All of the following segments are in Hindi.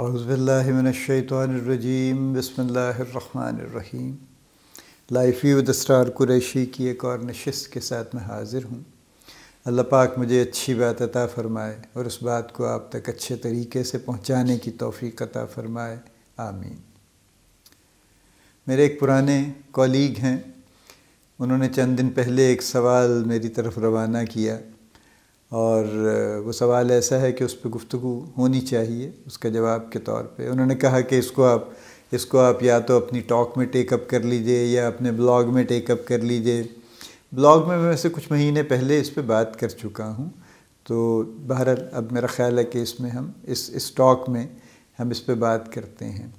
अज़बिल्लिमिनशैतरजीम बसमीम लाइफी विद असरार कुरैशी की एक और नशस्त के साथ मैं हाज़िर हूँ अल्लाह पाक मुझे अच्छी बात अता फ़रमाए और उस बात को आप तक अच्छे तरीके से पहुँचाने की तोफ़ी अता फ़रमाए आमीन मेरे एक पुराने कॉलीग हैं उन्होंने चंद दिन पहले एक सवाल मेरी तरफ़ रवाना किया और वो सवाल ऐसा है कि उस पर गुफ्तु होनी चाहिए उसका जवाब के तौर पे उन्होंने कहा कि इसको आप इसको आप या तो अपनी टॉक में टेकअप कर लीजिए या अपने ब्लॉग में टेकअप कर लीजिए ब्लॉग में मैं वैसे कुछ महीने पहले इस पर बात कर चुका हूँ तो बहरहाल अब मेरा ख्याल है कि इसमें हम इस इस टॉक में हम इस पर बात करते हैं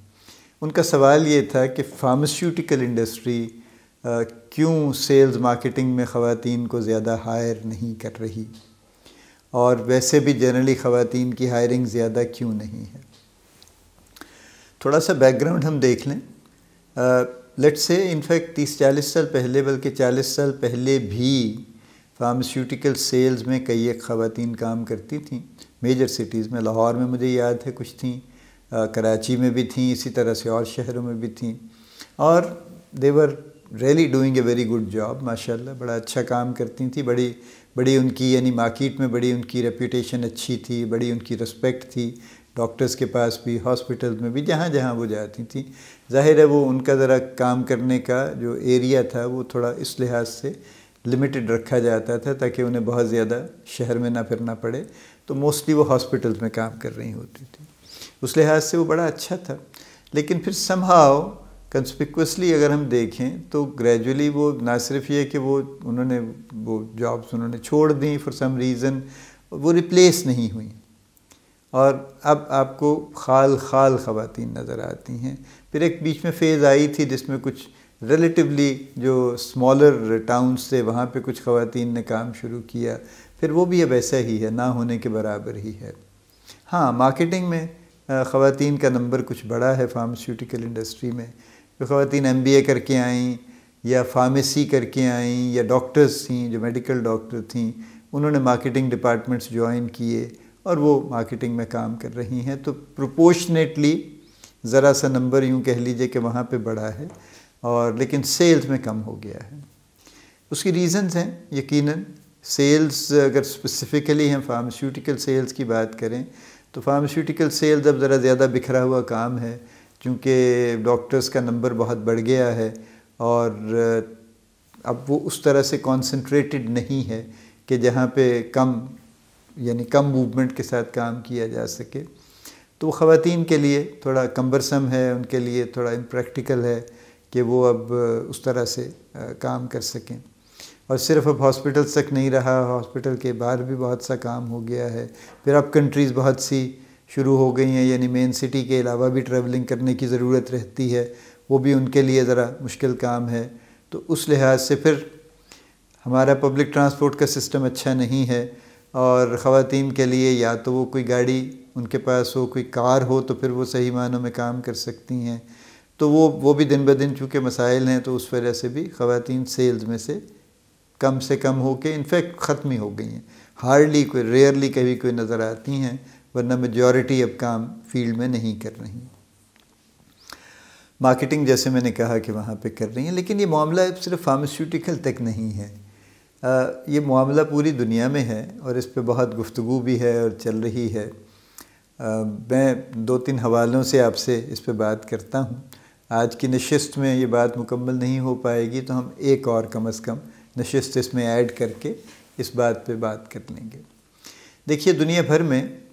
उनका सवाल ये था कि फार्मास्यूटिकल इंडस्ट्री क्यों सेल्स मार्केटिंग में ख़वान को ज़्यादा हायर नहीं कर रही और वैसे भी जनरली ख़वान की हायरिंग ज़्यादा क्यों नहीं है थोड़ा सा बैकग्राउंड हम देख लें लेट्स से इनफैक्ट तीस चालीस साल पहले बल्कि चालीस साल पहले भी फार्मास्यूटिकल सेल्स में कई एक ख़वातीन काम करती थी मेजर सिटीज़ में लाहौर में मुझे याद है कुछ थी आ, कराची में भी थी इसी तरह से और शहरों में भी थी और they were really doing a very good job माशाल्लाह बड़ा अच्छा काम करती थी बड़ी बड़ी उनकी यानी मार्केट में बड़ी उनकी रेपूटेशन अच्छी थी बड़ी उनकी रिस्पेक्ट थी डॉक्टर्स के पास भी हॉस्पिटल में भी जहाँ जहाँ वो जाती थी जाहिर है वो उनका ज़रा काम करने का जो एरिया था वो थोड़ा इस लिहाज से लिमिटेड रखा जाता था ताकि उन्हें बहुत ज़्यादा शहर में ना फिरना पड़े तो मोस्टली वो हॉस्पिटल्स में काम कर रही होती थी उस लिहाज से वो बड़ा अच्छा था लेकिन फिर संभाव कंस्पिकुअसली अगर हम देखें तो ग्रेजुअली वो ना सिर्फ ये कि वो उन्होंने वो जॉब्स उन्होंने छोड़ दी फॉर सम रीज़न वो रिप्लेस नहीं हुई और अब आपको खाल खाल ख़वातीन नज़र आती हैं फिर एक बीच में फ़ेज़ आई थी जिसमें कुछ रिलेटिवली जो स्मॉलर टाउन्स थे वहाँ पे कुछ ख़वातीन ने काम शुरू किया फिर वो भी अब ऐसा ही है ना होने के बराबर ही है हाँ मार्केटिंग में ख़वातीन का नंबर कुछ बड़ा है फार्मास्यूटिकल इंडस्ट्री में जो ख़वान एम बी ए करके आईं या फार्मेसी करके आईं या डॉक्टर्स थी जो मेडिकल डॉक्टर थी उन्होंने मार्केटिंग डिपार्टमेंट्स ज्वाइन किए और वो मार्केटिंग में काम कर रही हैं तो प्रोपोर्शनेटली ज़रा सा नंबर यूँ कह लीजिए कि वहाँ पे बढ़ा है और लेकिन सेल्स में कम हो गया है उसकी रीज़न्स हैं यकीनन सेल्स अगर स्पेसिफ़िकली हम फार्मास्यूटिकल सेल्स की बात करें तो फार्मास्यूटिकल सेल्स अब ज़रा ज़्यादा बिखरा हुआ काम है क्योंकि डॉक्टर्स का नंबर बहुत बढ़ गया है और अब वो उस तरह से कॉन्सेंट्रेटेड नहीं है कि जहाँ पे कम यानी कम मूवमेंट के साथ काम किया जा सके तो ख़वान के लिए थोड़ा कम्बरसम है उनके लिए थोड़ा इम्प्रैक्टिकल है कि वो अब उस तरह से काम कर सकें और सिर्फ अब हॉस्पिटल्स तक नहीं रहा हॉस्पिटल के बाहर भी बहुत सा काम हो गया है फिर अब कंट्रीज़ बहुत सी शुरू हो गई हैं यानी मेन सिटी के अलावा भी ट्रैवलिंग करने की ज़रूरत रहती है वो भी उनके लिए ज़रा मुश्किल काम है तो उस लिहाज से फिर हमारा पब्लिक ट्रांसपोर्ट का सिस्टम अच्छा नहीं है और ख़वान के लिए या तो वो कोई गाड़ी उनके पास हो कोई कार हो तो फिर वो सही मानों में काम कर सकती हैं तो वो वो भी दिन ब दिन चूँकि मसाइल हैं तो उस वजह से भी ख़वान सेल्स में से कम से कम हो के इनफेक्ट ख़त्म ही हो गई हैं हार्डली कोई रेयरली कभी कोई नज़र आती हैं वरना मेजॉरिटी अब काम फील्ड में नहीं कर रही मार्केटिंग जैसे मैंने कहा कि वहाँ पे कर रही हैं लेकिन ये मामला सिर्फ फार्मास्यूटिकल तक नहीं है आ, ये मामला पूरी दुनिया में है और इस पर बहुत गुफ्तु भी है और चल रही है आ, मैं दो तीन हवालों से आपसे इस पर बात करता हूँ आज की नशस्त में ये बात मुकम्मल नहीं हो पाएगी तो हम एक और कम अज़ कम नशस्त इसमें ऐड करके इस बात पे बात कर लेंगे देखिए दुनिया भर में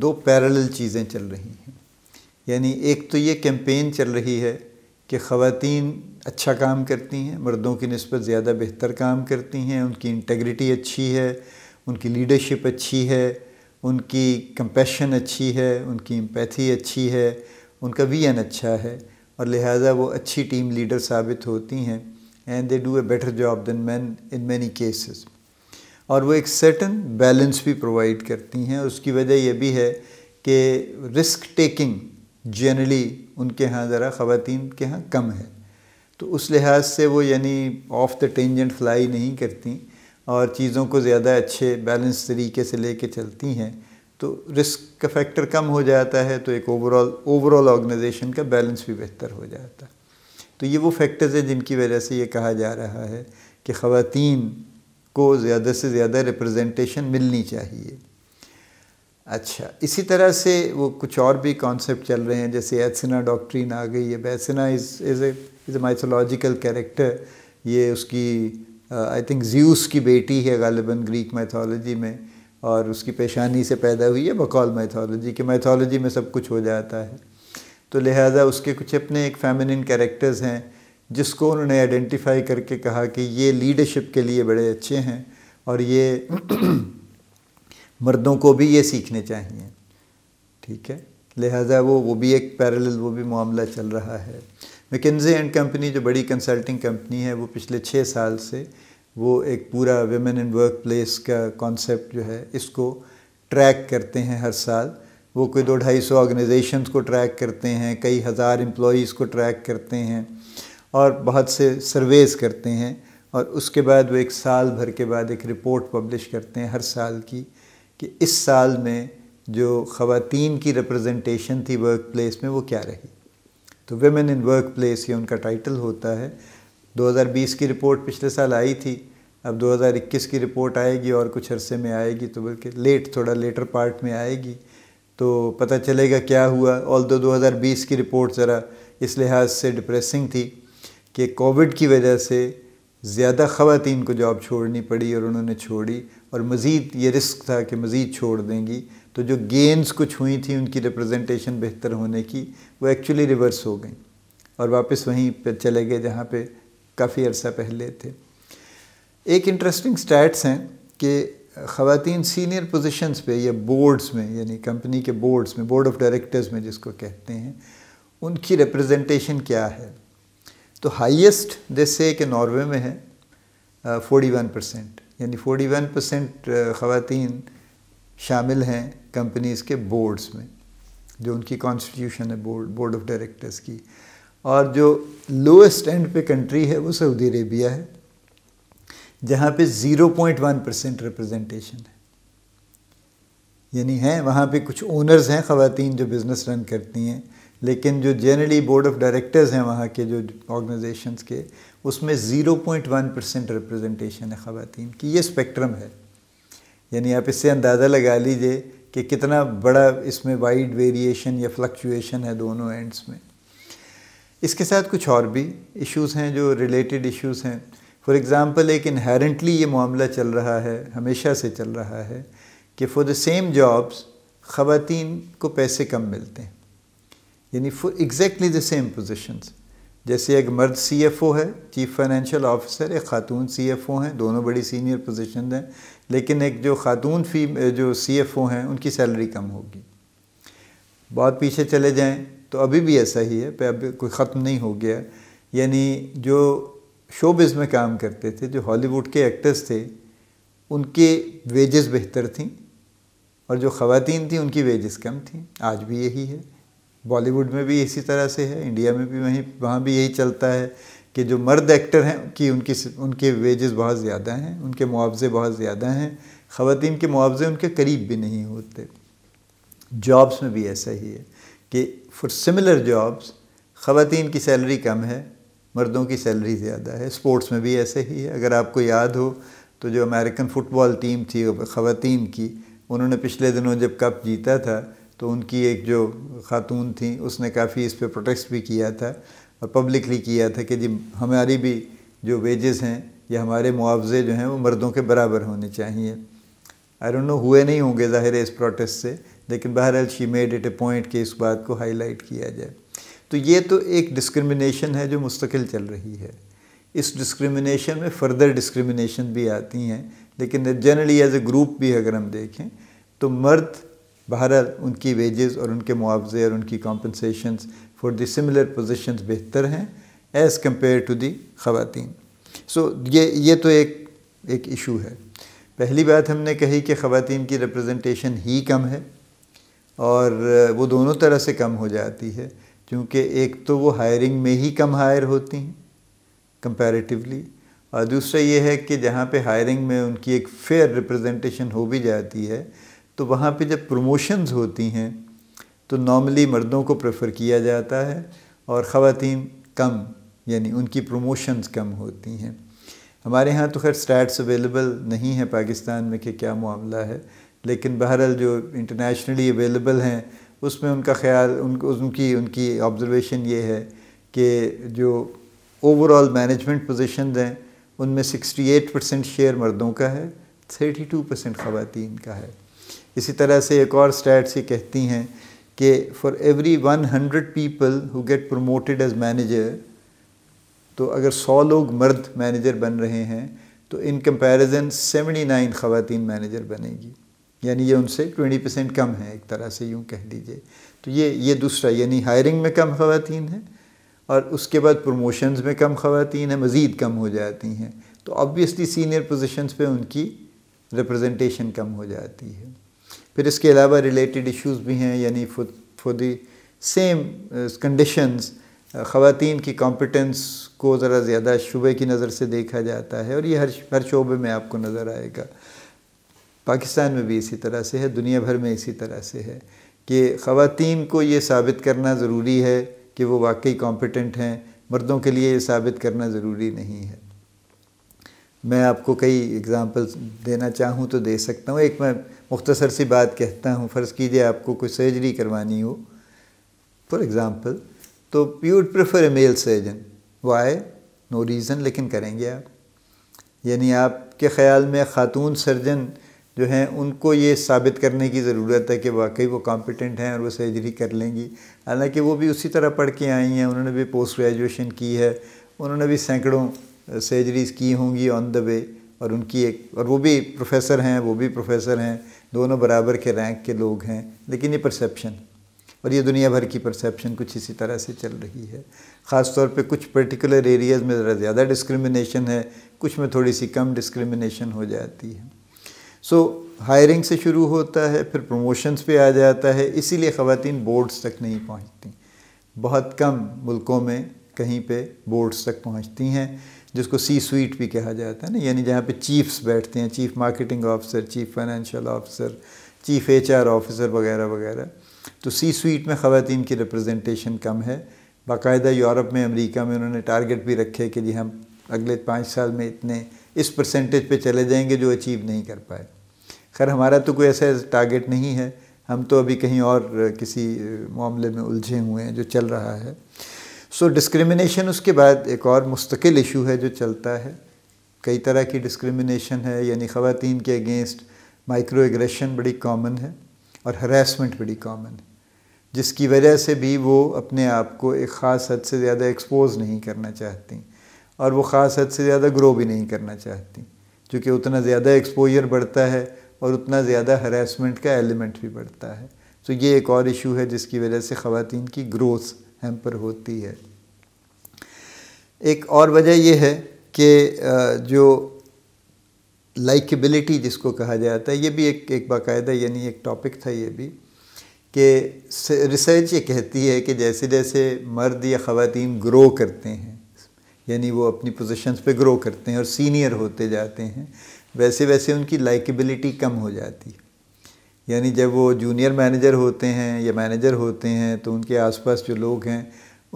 दो पैरेलल चीज़ें चल रही हैं यानी एक तो ये कैंपेन चल रही है कि ख़वातीन अच्छा काम करती हैं मर्दों की नस्बत ज़्यादा बेहतर काम करती हैं उनकी इंटेग्रिटी अच्छी है उनकी लीडरशिप अच्छी है उनकी कंपेशन अच्छी है उनकी एम्पैथी अच्छी है उनका वीएन अच्छा है और लिहाजा वो अच्छी टीम लीडर साबित होती हैं and they do a better job than man in many cases और वो एक सर्टन बैलेंस भी प्रोवाइड करती हैं उसकी वजह यह भी है कि रिस्क टेकिंग जनरली उनके यहाँ ज़रा ख़वान के यहाँ कम है तो उस लिहाज से वो यानी ऑफ द टेंजेंट फ्लाई नहीं करती और चीज़ों को ज़्यादा अच्छे बैलेंस तरीके से लेके चलती हैं तो रिस्क का फैक्टर कम हो जाता है तो एक ओवरऑल ओवरऑल ऑर्गेनाइजेशन का बैलेंस भी बेहतर हो जाता है तो ये वो फैक्टर्स हैं जिनकी वजह से ये कहा जा रहा है कि ख़वान को ज़्यादा से ज़्यादा रिप्रेजेंटेशन मिलनी चाहिए अच्छा इसी तरह से वो कुछ और भी कॉन्सेप्ट चल रहे हैं जैसे एथसना डॉक्ट्रीन आ गई है बैसना is is a mythological character ये उसकी आई थिंक ज्यूस की बेटी है गालिबा ग्रीक माइथोलॉजी में और उसकी पेशानी से पैदा हुई है बकौल माइथोलॉजी के माइथोलॉजी में सब कुछ हो जाता है तो लिहाजा उसके कुछ अपने एक फेमिनिन कैरेक्टर्स हैं जिसको उन्होंने आइडेंटिफाई करके कहा कि ये लीडरशिप के लिए बड़े अच्छे हैं और ये मर्दों को भी ये सीखने चाहिए ठीक है लिहाजा वो वो भी एक पैरेलल वो भी मामला चल रहा है मैकेन्जे एंड कंपनी जो बड़ी कंसल्टिंग कंपनी है वो पिछले छः साल से वो एक पूरा वेमेन इन वर्क प्लेस का कॉन्सेप्ट जो है इसको ट्रैक करते हैं हर साल वो कोई दो ढाई सौ ऑर्गेनाइजेशन को ट्रैक करते हैं कई हज़ार एम्प्लॉज़ को ट्रैक करते हैं और बहुत से सर्वेज़ करते हैं और उसके बाद वो एक साल भर के बाद एक रिपोर्ट पब्लिश करते हैं हर साल की कि इस साल में जो ख़वान की रिप्रेजेंटेशन थी वर्क प्लेस में वो क्या रही तो वेमेन इन वर्क प्लेस ये उनका टाइटल होता है 2020 की रिपोर्ट पिछले साल आई थी अब 2021 की रिपोर्ट आएगी और कुछ अरसे में आएगी तो बल्कि लेट थोड़ा लेटर पार्ट में आएगी तो पता चलेगा क्या हुआ ऑल दो 2020 की रिपोर्ट ज़रा इस लिहाज से डिप्रेसिंग थी कि कोविड की वजह से ज़्यादा ख़वान को जॉब छोड़नी पड़ी और उन्होंने छोड़ी और मज़ीद ये रिस्क था कि मज़ीद छोड़ देंगी तो जो गेंस कुछ हुई थी उनकी रिप्रेजेंटेशन बेहतर होने की वो एक्चुअली रिवर्स हो गई और वापस वहीं पर चले गए जहाँ पे काफ़ी अरसा पहले थे एक इंटरेस्टिंग स्टैट्स हैं कि ख़वान सीनियर पोजिशन पे या बोर्ड्स में यानी कंपनी के बोर्ड्स में बोर्ड ऑफ डायरेक्टर्स में जिसको कहते हैं उनकी रिप्रेजेंटेशन क्या है तो हाईएस्ट जैसे कि नॉर्वे में है फोर्टी वन परसेंट यानी फोर्टी वन परसेंट ख़वान शामिल हैं कंपनीज़ के बोर्ड्स में जो उनकी कॉन्स्टिट्यूशन है बोर्ड बोर्ड ऑफ डायरेक्टर्स की और जो लोएस्ट एंड पे कंट्री है वो सऊदी अरेबिया है जहाँ पे वन परसेंट रिप्रजेंटेशन है यानी हैं वहाँ पे कुछ ओनर्स हैं ख़वातीन जो बिज़नेस रन करती हैं लेकिन जो जनरली बोर्ड ऑफ डायरेक्टर्स हैं वहाँ के जो ऑर्गेनाइजेशन के उसमें zero point one percent representation है ख़वान की ये स्पेक्ट्रम है यानी आप इससे अंदाज़ा लगा लीजिए कि कितना बड़ा इसमें वाइड वेरिएशन या फ्लक्चुएशन है दोनों एंड्स में इसके साथ कुछ और भी इश्यूज़ हैं जो रिलेटेड इश्यूज़ हैं फॉर एग्ज़ाम्पल एक इनहेरेंटली ये मामला चल रहा है हमेशा से चल रहा है कि फॉर द सेम जॉब्स ख़वान को पैसे कम मिलते हैं यानी for exactly the same positions जैसे एक मर्द सी एफ ओ है चीफ फाइनेंशियल ऑफिसर एक खातून सी एफ ओ हैं दोनों बड़ी सीनियर पोजिशन हैं लेकिन एक जो खातून फी जो सी एफ ओ हैं उनकी सैलरी कम होगी बहुत पीछे चले जाएँ तो अभी भी ऐसा ही है पर अब कोई ख़त्म नहीं हो गया यानी जो शोबिज़ में काम करते थे जो हॉलीवुड के एक्टर्स थे उनके वेजेस बेहतर थी और जो ख़वान थी उनकी वेजेस कम थी आज भी यही है बॉलीवुड में भी इसी तरह से है इंडिया में भी वहीं वहाँ भी यही चलता है कि जो मर्द एक्टर हैं कि उनकी उनके वेजेस बहुत ज़्यादा हैं उनके मुआवजे बहुत ज़्यादा हैं ख़वान के मुआवजे उनके करीब भी नहीं होते जॉब्स में भी ऐसा ही है कि फॉर सिमिलर जॉब्स ख़वान की सैलरी कम है मर्दों की सैलरी ज़्यादा है स्पोर्ट्स में भी ऐसे ही है अगर आपको याद हो तो जो अमेरिकन फ़ुटबॉल टीम थी ख़वान की उन्होंने पिछले दिनों जब कप जीता था तो उनकी एक जो खातून थी उसने काफ़ी इस पर प्रोटेस्ट भी किया था और पब्लिकली किया था कि जी हमारी भी जो वेजेस हैं या हमारे मुआवजे जो हैं वो मर्दों के बराबर होने चाहिए आई डोंट नो हुए नहीं होंगे ज़ाहिर है इस प्रोटेस्ट से लेकिन बहरहाल she made it a point कि इस बात को हाईलाइट किया जाए तो ये तो एक डिस्क्रिमिनेशन है जो मुस्तकिल चल रही है इस डिस्क्रिमिनेशन में फ़र्दर डिस्क्रिमिनेशन भी आती हैं लेकिन जनरली एज ए ग्रुप भी अगर हम देखें तो मर्द बहरहाल उनकी वेजेस और उनके मुआवजे और उनकी compensation for the similar position बेहतर हैं एज़ कम्पेयर टू दी ख़वान सो ये ये तो एक एक इशू है पहली बात हमने कही कि ख़वान की रिप्रेजेंटेशन ही कम है और वो दोनों तरह से कम हो जाती है क्योंकि एक तो वो हायरिंग में ही कम हायर होती हैं कंपैरेटिवली और दूसरा ये है कि जहाँ पे हायरिंग में उनकी एक फेयर रिप्रेजेंटेशन हो भी जाती है तो वहाँ पे जब प्रमोशंस होती हैं तो नॉर्मली मर्दों को प्रेफर किया जाता है और ख़वान कम यानी उनकी प्रमोशंस कम होती हैं हमारे यहाँ तो खैर स्टैट्स अवेलेबल नहीं है पाकिस्तान में कि क्या मामला है लेकिन बहरहाल जो इंटरनेशनली अवेलेबल हैं उसमें उनका ख्याल उन उनकी उनकी ऑब्ज़रवेशन ये है कि जो ओवरऑल मैनेजमेंट पोजीशंस हैं उनमें 68 परसेंट शेयर मर्दों का है 32 परसेंट ख़वान का है इसी तरह से एक और स्टैट्स ये कहती हैं कि for every 100 people who get promoted as manager तो अगर 100 लोग मर्द मैनेजर बन रहे हैं तो इन कंपैरिजन 79 ख़वान मैनेजर बनेगी यानी ये उनसे 20 परसेंट कम है एक तरह से यूँ कह दीजिए तो ये ये दूसरा यानी हायरिंग में कम ख़वान हैं और उसके बाद प्रमोशंस में कम खातन हैं मज़ीद कम हो जाती हैं तो ऑब्वियसली सीनियर पोजीशंस पे उनकी रिप्रेजेंटेशन कम हो जाती है फिर इसके अलावा रिलेटेड इश्यूज भी हैं यानी फॉर दी सेम कंडीशंस ख़वान की कॉम्पिटेंस को ज़रा ज़्यादा शुबे की नज़र से देखा जाता है और ये हर हर शोबे में आपको नज़र आएगा पाकिस्तान में भी इसी तरह से है दुनिया भर में इसी तरह से है कि ख़वान को ये साबित करना ज़रूरी है कि वो वाकई कॉम्पिटेंट हैं मर्दों के लिए ये साबित करना ज़रूरी नहीं है मैं आपको कई एग्ज़ाम्पल्स देना चाहूँ तो दे सकता हूँ एक मैं मुख्तसर सी बात कहता हूँ फ़र्ज़ कीजिए आपको कोई सर्जरी करवानी हो फॉर एग्ज़ाम्पल तो you would prefer a male surgeon why no reason लेकिन करेंगे आप यानी आपके ख़्याल में ख़ातून सर्जन जो हैं उनको ये साबित करने की ज़रूरत है कि वाकई वो कॉम्पिटेंट हैं और वो सर्जरी कर लेंगी हालांकि वो भी उसी तरह पढ़ के आई हैं उन्होंने भी पोस्ट ग्रेजुएशन की है उन्होंने भी सैकड़ों सर्जरीज़ की होंगी ऑन द वे और उनकी एक और वो भी प्रोफेसर हैं वो भी प्रोफेसर हैं दोनों बराबर के रैंक के लोग हैं लेकिन ये परसेप्शन और ये दुनिया भर की परसेप्शन कुछ इसी तरह से चल रही है ख़ास तौर कुछ पर्टिकुलर एरियाज़ में ज़रा ज़्यादा डिस्क्रमिनेशन है कुछ में थोड़ी सी कम डिस्क्रमिनेशन हो जाती है सो so, हायरिंग से शुरू होता है फिर प्रमोशंस पे आ जाता है इसीलिए ख़वान बोर्ड्स तक नहीं पहुंचती बहुत कम मुल्कों में कहीं पे बोर्ड्स तक पहुंचती हैं जिसको सी स्वीट भी कहा जाता है ना यानी जहाँ पे चीफ्स बैठते हैं chief marketing officer chief financial officer chief H officer वगैरह वगैरह तो सी स्वीट में ख़वान की रिप्रजेंटेशन कम है बाकायदा यूरोप में अमरीका में उन्होंने टारगेट भी रखे कि जी हम अगले पाँच साल में इतने इस परसेंटेज पे चले जाएंगे जो अचीव नहीं कर पाए खैर हमारा तो कोई ऐसा टारगेट नहीं है हम तो अभी कहीं और किसी मामले में उलझे हुए हैं जो चल रहा है सो so, डिस्क्रिमिनेशन उसके बाद एक और मुस्तकिल इशू है जो चलता है कई तरह की डिस्क्रिमिनेशन है यानी ख़वान के अगेंस्ट माइक्रो एग्रेशन बड़ी कॉमन है और हरासमेंट बड़ी कॉमन है जिसकी वजह से भी वो अपने आप को एक ख़ास हद से ज़्यादा एक्सपोज नहीं करना चाहती और वो ख़ास हद से ज़्यादा ग्रो भी नहीं करना चाहती क्योंकि उतना ज़्यादा एक्सपोजर बढ़ता है और उतना ज़्यादा हरासमेंट का एलिमेंट भी बढ़ता है तो ये एक और इशू है जिसकी वजह से ख़वान की ग्रोथ हेम्पर होती है एक और वजह यह है कि जो लाइकेबिलिटी जिसको कहा जाता है ये भी एक एक बाकायदा यानी एक टॉपिक था ये भी कि रिसर्च ये कहती है कि जैसे जैसे मर्द या ख़वान ग्रो करते हैं यानी वो अपनी पोजीशंस पे ग्रो करते हैं और सीनियर होते जाते हैं वैसे वैसे उनकी लाइकेबिलिटी कम हो जाती है यानी जब वो जूनियर मैनेजर होते हैं या मैनेजर होते हैं तो उनके आसपास जो लोग हैं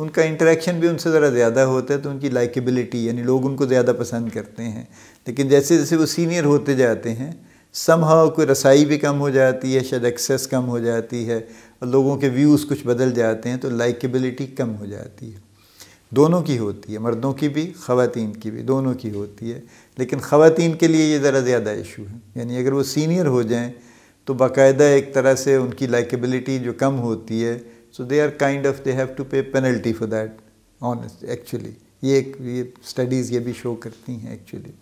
उनका इंटरेक्शन भी उनसे ज़रा ज़्यादा होता है तो उनकी लाइकेबिलिटी यानी लोग उनको ज़्यादा पसंद करते हैं लेकिन जैसे जैसे वो सीनियर होते जाते हैं समहाव कोई रसाई भी कम हो जाती है शायद एक्सेस कम हो जाती है और लोगों के व्यूज़ कुछ बदल जाते हैं तो लाइकेबिलिटी कम हो जाती है दोनों की होती है मर्दों की भी ख़वान की भी दोनों की होती है लेकिन ख़वान के लिए ये ज़रा ज़्यादा इशू है यानी अगर वो सीनियर हो जाएँ तो बाकायदा एक तरह से उनकी लाइकबिलिटी जो कम होती है so they are kind of they have to pay penalty for that honest actually ये एक ये स्टडीज़ ये भी शो करती हैं एक्चुअली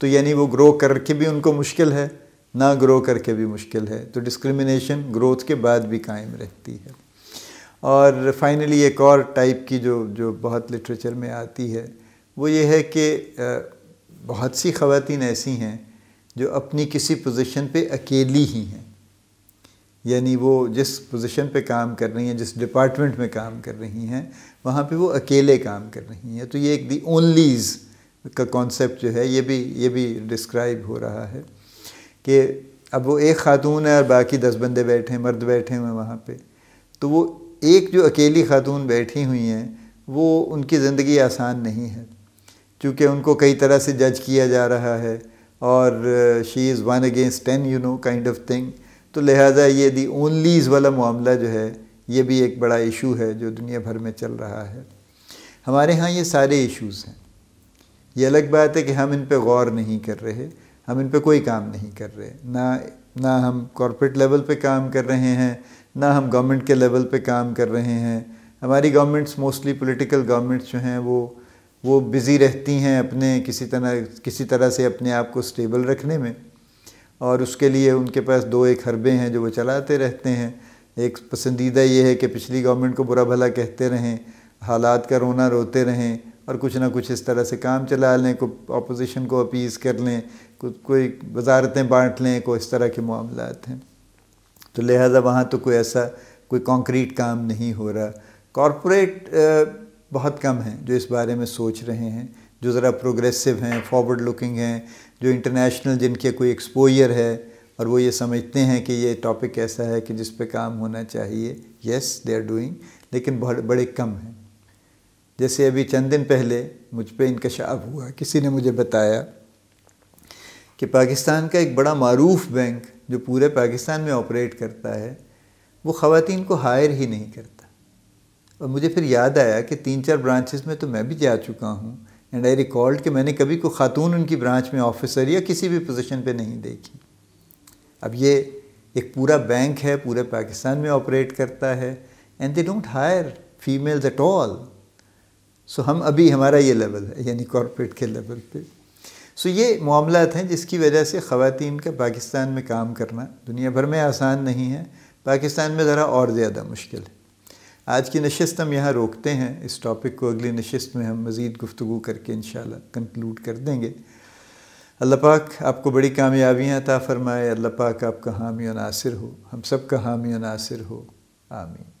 तो यानी वो ग्रो करके भी उनको मुश्किल है ना ग्रो करके भी मुश्किल है तो डिस्क्रिमिनेशन ग्रोथ के बाद भी कायम रहती है और फाइनली एक और टाइप की जो जो बहुत लिटरेचर में आती है वो ये है कि बहुत सी खातन ऐसी हैं जो अपनी किसी पोजीशन पे अकेली ही हैं यानी वो जिस पोजीशन पे काम कर रही हैं जिस डिपार्टमेंट में काम कर रही हैं वहाँ पे वो अकेले काम कर रही हैं तो ये एक दी ओनलीज़ का कॉन्सेप्ट जो है ये भी ये भी डिस्क्राइब हो रहा है कि अब वो एक खातून है और बाकी दस बंदे बैठे हैं मर्द बैठे हुए हैं वहाँ पर तो वो एक जो अकेली खातून बैठी हुई हैं वो उनकी ज़िंदगी आसान नहीं है क्योंकि उनको कई तरह से जज किया जा रहा है और she is one against ten you know kind of thing तो लिहाजा ये दी ओनलीज़ वाला मामला जो है ये भी एक बड़ा इशू है जो दुनिया भर में चल रहा है हमारे यहाँ ये सारे इश्यूज़ हैं ये अलग बात है कि हम इन पर गौर नहीं कर रहे हम इन पर कोई काम नहीं कर रहे ना ना हम कॉरपोरेट लेवल पे काम कर रहे हैं ना हम गवर्नमेंट के लेवल पे काम कर रहे हैं हमारी गवर्नमेंट्स मोस्टली पॉलिटिकल गवर्नमेंट्स जो हैं वो वो बिज़ी रहती हैं अपने किसी तरह किसी तरह से अपने आप को स्टेबल रखने में और उसके लिए उनके पास दो एक हरबे हैं जो वो चलाते रहते हैं एक पसंदीदा ये है कि पिछली गवर्नमेंट को बुरा भला कहते रहें हालात का रोना रोते रहें और कुछ ना कुछ इस तरह से काम चला लें को अपोजिशन को अपीज़ कर लें कुछ कोई वजारतें बांट लें को इस तरह के मामलात हैं तो लिहाजा वहाँ तो कोई ऐसा कोई कॉन्क्रीट काम नहीं हो रहा कॉरपोरेट बहुत कम हैं जो इस बारे में सोच रहे हैं जो ज़रा प्रोग्रेसिव हैं फॉरवर्ड लुकिंग हैं जो इंटरनेशनल जिनके कोई एक्सपोजर है और वो ये समझते हैं कि ये टॉपिक ऐसा है कि जिस पे काम होना चाहिए येस दे आर डूइंग लेकिन बहुत बड़े कम हैं जैसे अभी चंद दिन पहले मुझ पर इंकशाफ हुआ किसी ने मुझे बताया कि पाकिस्तान का एक बड़ा मरूफ बैंक जो पूरे पाकिस्तान में ऑपरेट करता है वो ख़वान को हायर ही नहीं करता और मुझे फिर याद आया कि तीन चार ब्रांचेस में तो मैं भी जा चुका हूँ एंड आई रिकॉर्ड कि मैंने कभी कोई ख़ातून उनकी ब्रांच में ऑफिसर या किसी भी पोजीशन पे नहीं देखी अब ये एक पूरा बैंक है पूरे पाकिस्तान में ऑपरेट करता है and they don't hire females at all so हम अभी हमारा ये लेवल है यानी कॉरपोरेट के लेवल पर सो ये मामलात हैं जिसकी वजह से ख़वान का पाकिस्तान में काम करना दुनिया भर में आसान नहीं है पाकिस्तान में ज़रा और ज़्यादा मुश्किल है आज की नशस्त हम यहाँ रोकते हैं इस टॉपिक को अगली नशस्त में हम मज़ीद गुफ्तु करके इन कंक्लूड कर देंगे अल्लाह पाक आपको बड़ी कामयाबियाँ अता फ़रमाए अल्लाह पाक आपका हामी नासिर हो हम सब का हामी नासिर हो आमीन